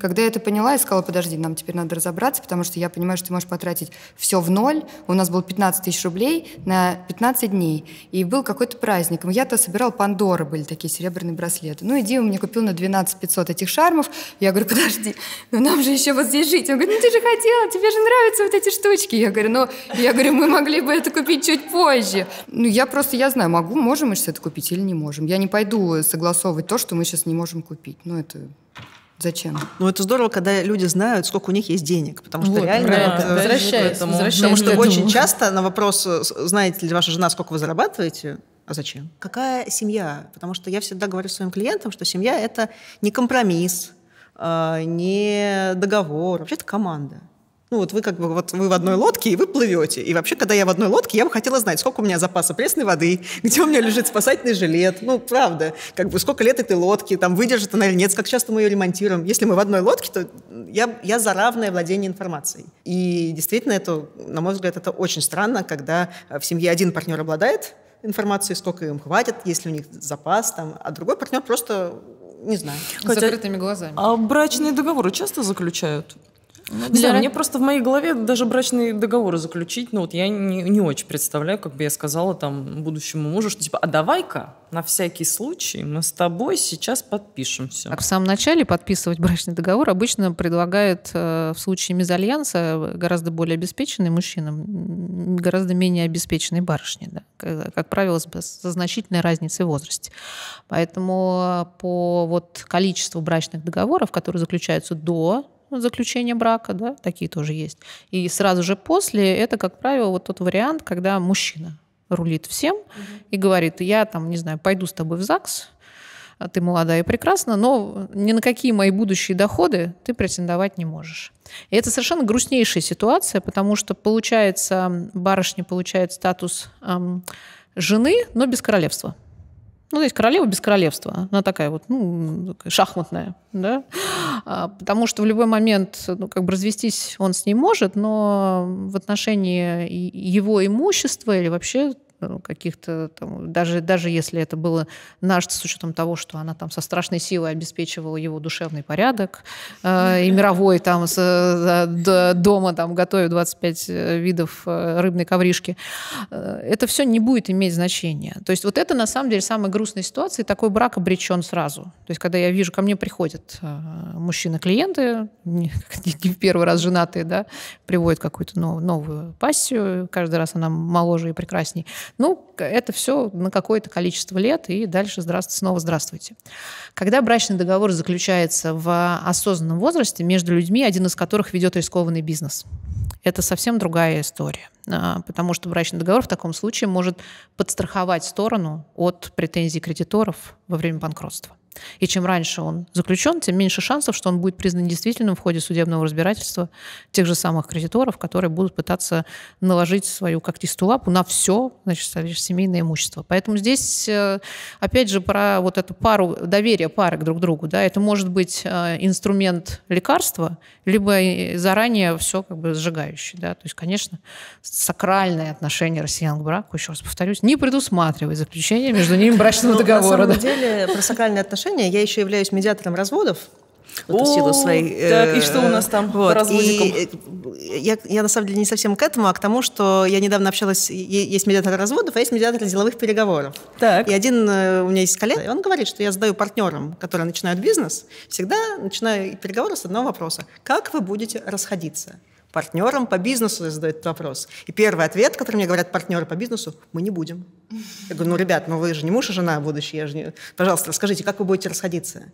Когда я это поняла, я сказала, подожди, нам теперь надо разобраться, потому что я понимаю, что ты можешь потратить все в ноль. У нас было 15 тысяч рублей на 15 дней. И был какой-то праздник. Ну, я-то собирал Пандоры, были такие серебряные браслеты. Ну, иди, он мне купил на 12 500 этих шармов. Я говорю, подожди, ну нам же еще вот здесь жить. Он говорит, ну ты же хотела, тебе же нравятся вот эти штучки. Я говорю, ну, я говорю, мы могли бы это купить чуть позже. Ну, я просто, я знаю, могу, можем мы сейчас это купить или не можем. Я не пойду согласовывать то, что мы сейчас не можем купить. Ну, это Зачем? Ну, это здорово, когда люди знают, сколько у них есть денег, потому что вот, реально... Да, это, возвращаясь, ну, возвращаясь. Потому что очень часто
на вопрос, э, знаете ли ваша жена, сколько вы зарабатываете, а зачем? Какая семья? Потому что я всегда говорю своим клиентам, что семья – это не компромисс, э, не договор, вообще это команда. Ну вот вы как бы вот вы в одной лодке и вы плывете. И вообще, когда я в одной лодке, я бы хотела знать, сколько у меня запаса пресной воды, [LAUGHS] где у меня лежит спасательный жилет. Ну правда, как бы сколько лет этой лодки, там выдержит она или нет, как часто мы ее ремонтируем. Если мы в одной лодке, то я, я за равное владение информацией. И действительно, это, на мой взгляд, это очень странно, когда в семье один партнер обладает информацией, сколько им хватит, если у них запас, там, а другой партнер просто не знаю. Хотя, с закрытыми глазами. А брачные договоры часто
заключают? Ну, для... мне просто в моей голове даже брачные договоры заключить, ну вот я не, не очень представляю, как бы я сказала там будущему мужу, что типа, а давай-ка на всякий случай мы с тобой сейчас подпишемся. А в
самом начале подписывать брачный договор обычно предлагают э, в случае мезальянса гораздо более обеспеченный мужчинам, гораздо менее обеспеченной барышне, да, как, как правило, со значительной разницей в возрасте. Поэтому по вот количеству брачных договоров, которые заключаются до заключения брака, да, такие тоже есть. И сразу же после это, как правило, вот тот вариант, когда мужчина рулит всем угу. и говорит, я там, не знаю, пойду с тобой в ЗАГС, а ты молодая и прекрасна, но ни на какие мои будущие доходы ты претендовать не можешь. И это совершенно грустнейшая ситуация, потому что получается, барышня получает статус эм, жены, но без королевства. Ну, то есть королева без королевства. Она такая вот, ну, такая шахматная, да. А, потому что в любой момент, ну, как бы развестись он с ней может, но в отношении его имущества или вообще Э, каких-то там, даже, даже если это было наш, с учетом того, что она там со страшной силой обеспечивала его душевный порядок э, и мировой там с, э, дома там готовит 25 э, видов э, рыбной ковришки, это все не будет иметь значения. То есть вот это на самом деле самая грустная ситуация, такой брак обречен сразу. То есть когда я вижу, ко мне приходят мужчины-клиенты, не, [LAUGHS] не в первый раз женатые, да, приводят какую-то новую пассию, каждый раз она моложе и прекрасней. Ну, это все на какое-то количество лет, и дальше здравствуйте, снова здравствуйте. Когда брачный договор заключается в осознанном возрасте между людьми, один из которых ведет рискованный бизнес, это совсем другая история а, потому что брачный договор в таком случае может подстраховать сторону от претензий кредиторов во время банкротства. И чем раньше он заключен, тем меньше шансов, что он будет признан действительным в ходе судебного разбирательства тех же самых кредиторов, которые будут пытаться наложить свою когтистую лапу на все значит, семейное имущество. Поэтому здесь, э, опять же, про вот эту пару, доверие пары друг другу. Да, это может быть э, инструмент лекарства, либо заранее все как бы сжигающий. Да? То есть, конечно, сакральное отношение россиян к браку, еще раз повторюсь, не предусматривает заключение между ними брачного ну, договора. На самом деле,
про сакральное отношение отношения. Я еще являюсь медиатором разводов. Вот О, в силу своей... Так, и э, что у нас там вот, по и, э, я, я на самом деле не совсем к этому, а к тому, что я недавно общалась, есть медиатор разводов, а есть медиатор деловых переговоров. Так. И один э, у меня есть коллега, и он говорит, что я задаю партнерам, которые начинают бизнес, всегда начинаю переговоры с одного вопроса. Как вы будете расходиться? партнерам по бизнесу задают этот вопрос. И первый ответ, который мне говорят партнеры по бизнесу, мы не будем. Я говорю, ну, ребят, ну вы же не муж и а жена будущие, же не... пожалуйста, расскажите, как вы будете расходиться?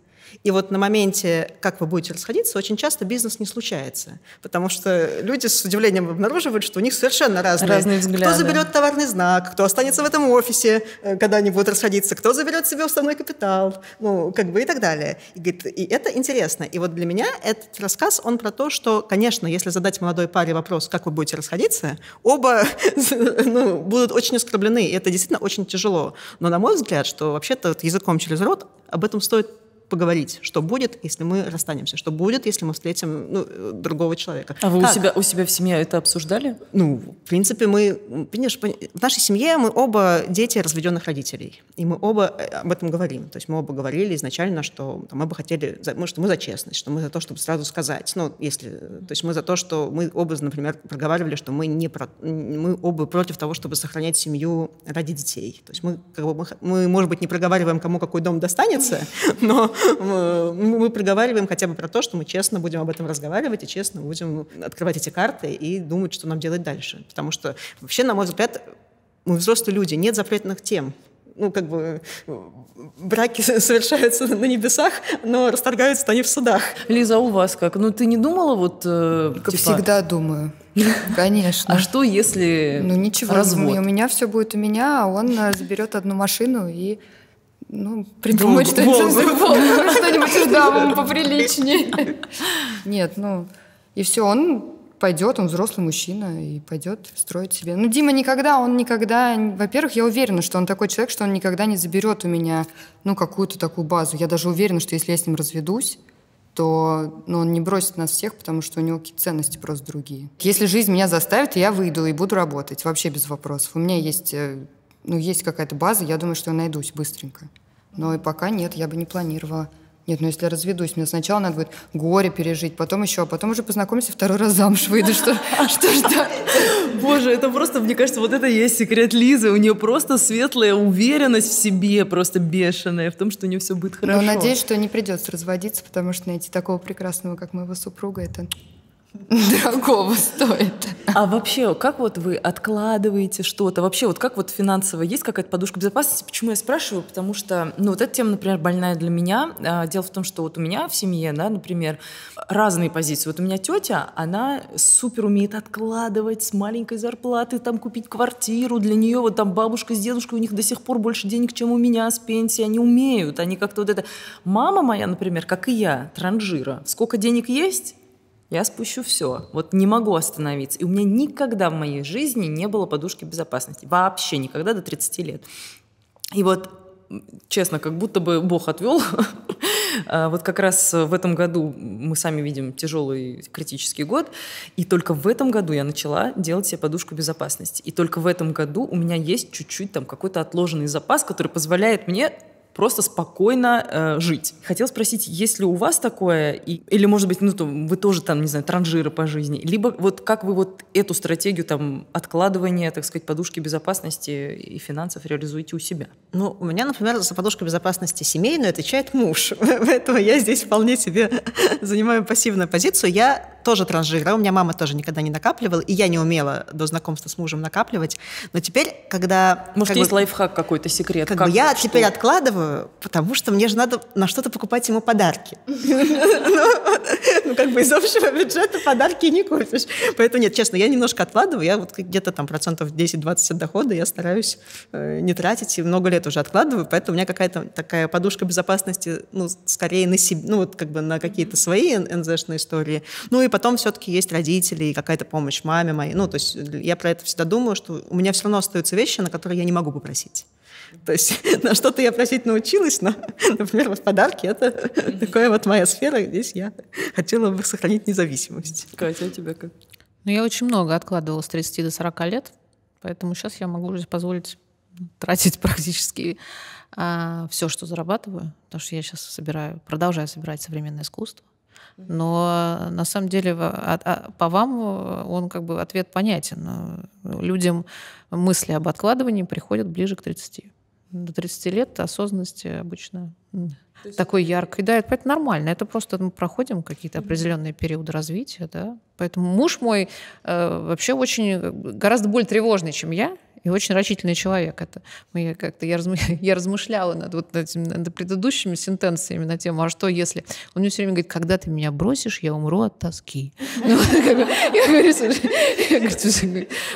И вот на моменте, как вы будете расходиться, очень часто бизнес не случается, потому что люди с удивлением обнаруживают, что у них совершенно разные, разные взгляды. Кто заберет товарный знак, кто останется в этом офисе, э, когда они будут расходиться, кто заберет себе уставной капитал, ну, как бы и так далее. И, говорит, и это интересно. И вот для меня этот рассказ, он про то, что, конечно, если задать молодой паре вопрос, как вы будете расходиться, оба [LAUGHS] ну, будут очень оскорблены. И это действительно очень тяжело. Но на мой взгляд, что вообще-то вот языком через рот об этом стоит поговорить, что будет, если мы расстанемся, что будет, если мы встретим ну, другого человека. А вы у себя у себя в семье это обсуждали? Ну, в принципе, мы, понимаешь, в нашей семье мы оба дети разведенных родителей, и мы оба э, об этом говорим. То есть мы оба говорили изначально, что там, мы бы хотели, мы, ну, что мы за честность, что мы за то, чтобы сразу сказать, ну, если, то есть мы за то, что мы оба, например, проговаривали, что мы не про, мы оба против того, чтобы сохранять семью ради детей. То есть мы, как бы, мы, мы, может быть, не проговариваем, кому какой дом достанется, [LAUGHS] но мы приговариваем хотя бы про то, что мы честно будем об этом разговаривать и честно будем открывать эти карты и думать, что нам делать дальше. Потому что вообще, на мой взгляд, мы взрослые люди, нет запретных тем ну, как бы браки [LAUGHS] совершаются на небесах, но расторгаются они в судах. Лиза, а у вас как? Ну, ты
не думала вот... Э, как типа... Всегда думаю. [LAUGHS] Конечно. А что, если Ну, ничего, развод? у меня все будет у меня, а он э, заберет одну машину и ну, придумать что-нибудь, [LAUGHS] что-нибудь да,
поприличнее.
[LAUGHS] Нет, ну, и все, он пойдет, он взрослый мужчина и пойдет строить себе. Ну, Дима никогда, он никогда, во-первых, я уверена, что он такой человек, что он никогда не заберет у меня, ну, какую-то такую базу. Я даже уверена, что если я с ним разведусь, то ну, он не бросит нас всех, потому что у него какие ценности просто другие. Если жизнь меня заставит, я выйду и буду работать, вообще без вопросов. У меня есть э, ну, есть какая-то база, я думаю, что я найдусь быстренько. Но и пока нет, я бы не планировала. Нет, ну если я разведусь, мне сначала надо будет горе пережить, потом еще, а потом уже познакомимся, второй раз замуж выйду, что что ждать? Боже, это просто, мне
кажется, вот это и есть секрет Лизы. У нее просто светлая уверенность в себе, просто бешеная, в том, что у нее все будет хорошо. Но надеюсь,
что не придется разводиться, потому что найти такого прекрасного, как моего супруга, это дорогого стоит. А вообще, как вот вы откладываете
что-то? Вообще, вот как вот финансово есть какая-то подушка безопасности? Почему я спрашиваю? Потому что, ну, вот эта тема, например, больная для меня. А, дело в том, что вот у меня в семье, да, например, разные позиции. Вот у меня тетя, она супер умеет откладывать с маленькой зарплаты, там, купить квартиру для нее. Вот там бабушка с дедушкой, у них до сих пор больше денег, чем у меня с пенсии. Они умеют, они как-то вот это... Мама моя, например, как и я, транжира. Сколько денег есть, я спущу все. Вот не могу остановиться. И у меня никогда в моей жизни не было подушки безопасности. Вообще никогда до 30 лет. И вот, честно, как будто бы Бог отвел. [LAUGHS] А, вот как раз в этом году мы сами видим тяжелый критический год, и только в этом году я начала делать себе подушку безопасности. И только в этом году у меня есть чуть-чуть там какой-то отложенный запас, который позволяет мне просто спокойно э, жить. Хотел спросить, есть ли у вас такое, и, или, может быть, ну, то, вы тоже там, не знаю, транжиры по жизни, либо вот как вы вот эту стратегию там откладывания, так
сказать, подушки безопасности и финансов реализуете у себя? Ну, у меня, например, за подушку безопасности семейную отвечает муж, [LAUGHS] поэтому я здесь вполне себе [LAUGHS] занимаю пассивную позицию. Я тоже транжира, у меня мама тоже никогда не накапливала, и я не умела до знакомства с мужем накапливать, но теперь, когда... Может, есть бы, лайфхак какой-то, секрет? Как, как бы я что? теперь откладываю, Э, потому что мне же надо на что-то покупать ему подарки. [LAUGHS] Ну, ну, как бы из общего бюджета подарки не купишь. Поэтому нет, честно, я немножко откладываю. Я вот где-то там процентов 10-20 от дохода я стараюсь э, не тратить. И много лет уже откладываю. Поэтому у меня какая-то такая подушка безопасности, ну, скорее на себе, ну, вот как бы на какие-то свои НЗшные истории. Ну, и потом все-таки есть родители и какая-то помощь маме моей. Ну, то есть э, я про это всегда думаю, что у меня все равно остаются вещи, на которые я не могу попросить. То есть [LAUGHS] на что-то я просить научилась, но, [LAUGHS] например, вот подарки — это такая вот моя сфера, здесь я хотела бы сохранить
независимость.
Катя, у а тебя как?
Ну, я очень много откладывала с 30 до 40 лет, поэтому сейчас я могу уже позволить тратить [LAUGHS] практически а, все, что зарабатываю, потому что я сейчас собираю, продолжаю собирать современное искусство. Но на самом деле а, а, по вам э, он как бы ответ понятен. Э, людям мысли об откладывании приходят ближе к 30 до 30 лет осознанности обычно есть... такой яркой. Да, это, это нормально. Это просто мы проходим какие-то определенные периоды развития, да. Поэтому муж мой э, вообще очень э, гораздо более тревожный, чем я, и очень рачительный человек. Это мы как-то я, размы, [LAUGHS] я размышляла над вот этим, над предыдущими сентенциями на тему, а что если? Он мне все время говорит, когда ты меня бросишь, я умру от тоски.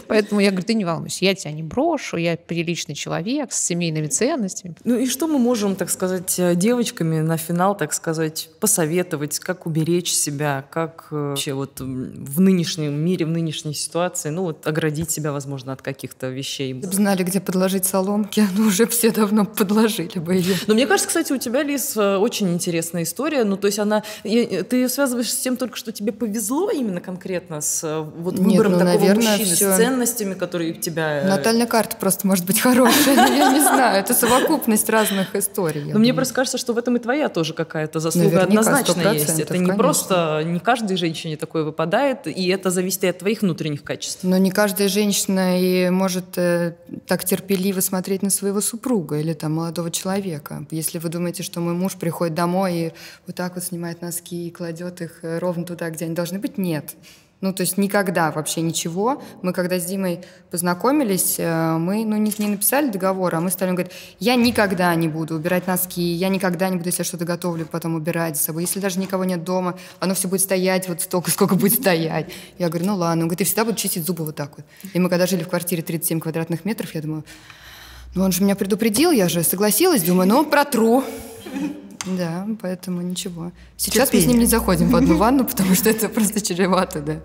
Поэтому я говорю, ты не волнуйся, я тебя не брошу, я приличный человек с семейными ценностями.
Ну и что мы можем, так сказать, э, девочкам девочками на финал, так сказать, посоветовать, как уберечь себя, как э, вообще вот в нынешнем мире, в нынешней ситуации, ну вот оградить себя, возможно, от каких-то вещей. Знали,
где подложить соломки, [LAUGHS] ну уже все давно подложили бы ее. Но мне кажется,
кстати, у тебя, Лиз, э, очень интересная история, ну то есть она, ты ее связываешь с тем только, что тебе повезло именно конкретно с э, вот выбором Нет, ну, такого наверное, мужчины, все... с ценностями, которые тебя... Натальная
карта просто может быть хорошая, [LAUGHS] я не знаю, это
совокупность разных историй. Но ну, мне просто кажется, что этом и твоя тоже какая-то заслуга Наверняка, однозначно есть. Это не конечно. просто, не каждой женщине такое выпадает, и это зависит и от твоих внутренних качеств.
Но не каждая женщина и может э, так терпеливо смотреть на своего супруга или там молодого человека. Если вы думаете, что мой муж приходит домой и вот так вот снимает носки и кладет их э, ровно туда, где они должны быть, нет. Ну, то есть никогда вообще ничего. Мы когда с Димой познакомились, э, мы ну, не, не написали договор, а мы стали говорить, я никогда не буду убирать носки, я никогда не буду, если что-то готовлю, потом убирать с собой. Если даже никого нет дома, оно все будет стоять вот столько, [LAUGHS] сколько будет стоять. Я говорю, ну ладно. Он говорит, я всегда буду чистить зубы вот так вот. И мы когда жили в квартире 37 квадратных метров, я думаю, ну он же меня предупредил, я же согласилась, думаю, ну протру. Да, поэтому ничего. Сейчас Терпение. мы с ним не заходим в одну [LAUGHS] ванну, потому что это просто чревато, да.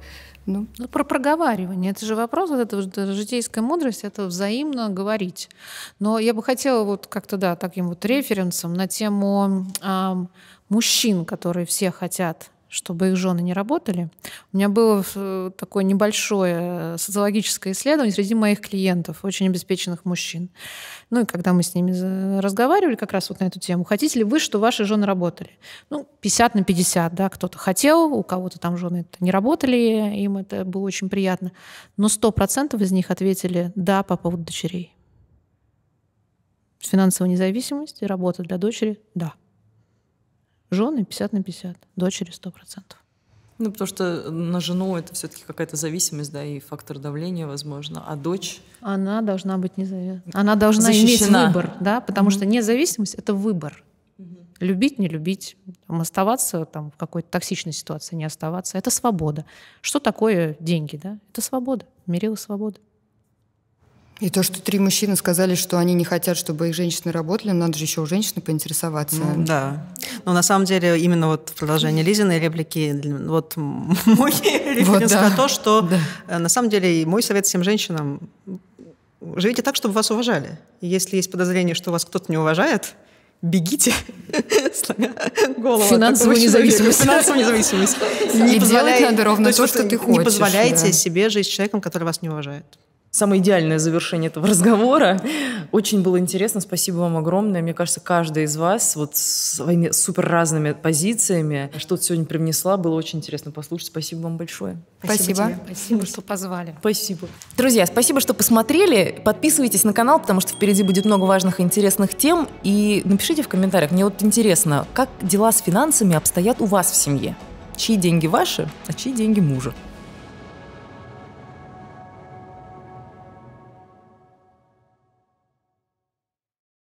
Ну. ну, про проговаривание. Это же вопрос, вот эта вот житейская мудрость, это взаимно говорить. Но я бы хотела вот как-то, да, таким вот референсом на тему э, мужчин, которые все хотят чтобы их жены не работали. У меня было э, такое небольшое э, социологическое исследование среди моих клиентов, очень обеспеченных мужчин. Ну и когда мы с ними разговаривали как раз вот на эту тему, хотите ли вы, что ваши жены работали? Ну, 50 на 50, да, кто-то хотел, у кого-то там жены не работали, им это было очень приятно. Но 100% из них ответили «да» по поводу дочерей. Финансовая независимость и работа для дочери – да. Жены 50 на 50, дочери 100%.
Ну, потому что на жену это все-таки какая-то зависимость, да, и фактор давления, возможно. А дочь...
Она должна быть независима. Она должна Защищена. иметь выбор, да, потому mm-hmm. что независимость — это выбор. Mm-hmm. Любить, не любить, там, оставаться там, в какой-то токсичной ситуации, не оставаться. Это
свобода. Что такое деньги, да? Это свобода. Мерила свобода. И то, что три мужчины сказали, что они не хотят, чтобы их женщины работали, надо же еще у женщины поинтересоваться. Ну,
да. Но на самом деле именно вот в продолжении Лизиной реплики вот [LAUGHS] мой референс на то, что э, на самом деле мой совет всем женщинам живите так, чтобы вас уважали. если есть подозрение, что вас кто-то не уважает, бегите, [LAUGHS] сломя голову. Финансовую независимость. Финансовую независимость. Не делать надо ровно то, что ты хочешь. Не позволяйте себе жить с человеком, который вас не уважает самое идеальное
завершение этого [LAUGHS] разговора. Очень было интересно, спасибо вам огромное. Мне кажется, каждая из вас вот своими супер разными позициями что-то сегодня привнесла, было очень интересно послушать. Спасибо вам большое. Спасибо. Спасибо, спасибо что позвали. Спасибо. Друзья, спасибо, что посмотрели. Подписывайтесь на канал, потому что впереди будет много важных и интересных тем. И напишите в комментариях, мне вот интересно, как дела с финансами обстоят у вас в семье? Чьи деньги ваши,
а чьи деньги мужа?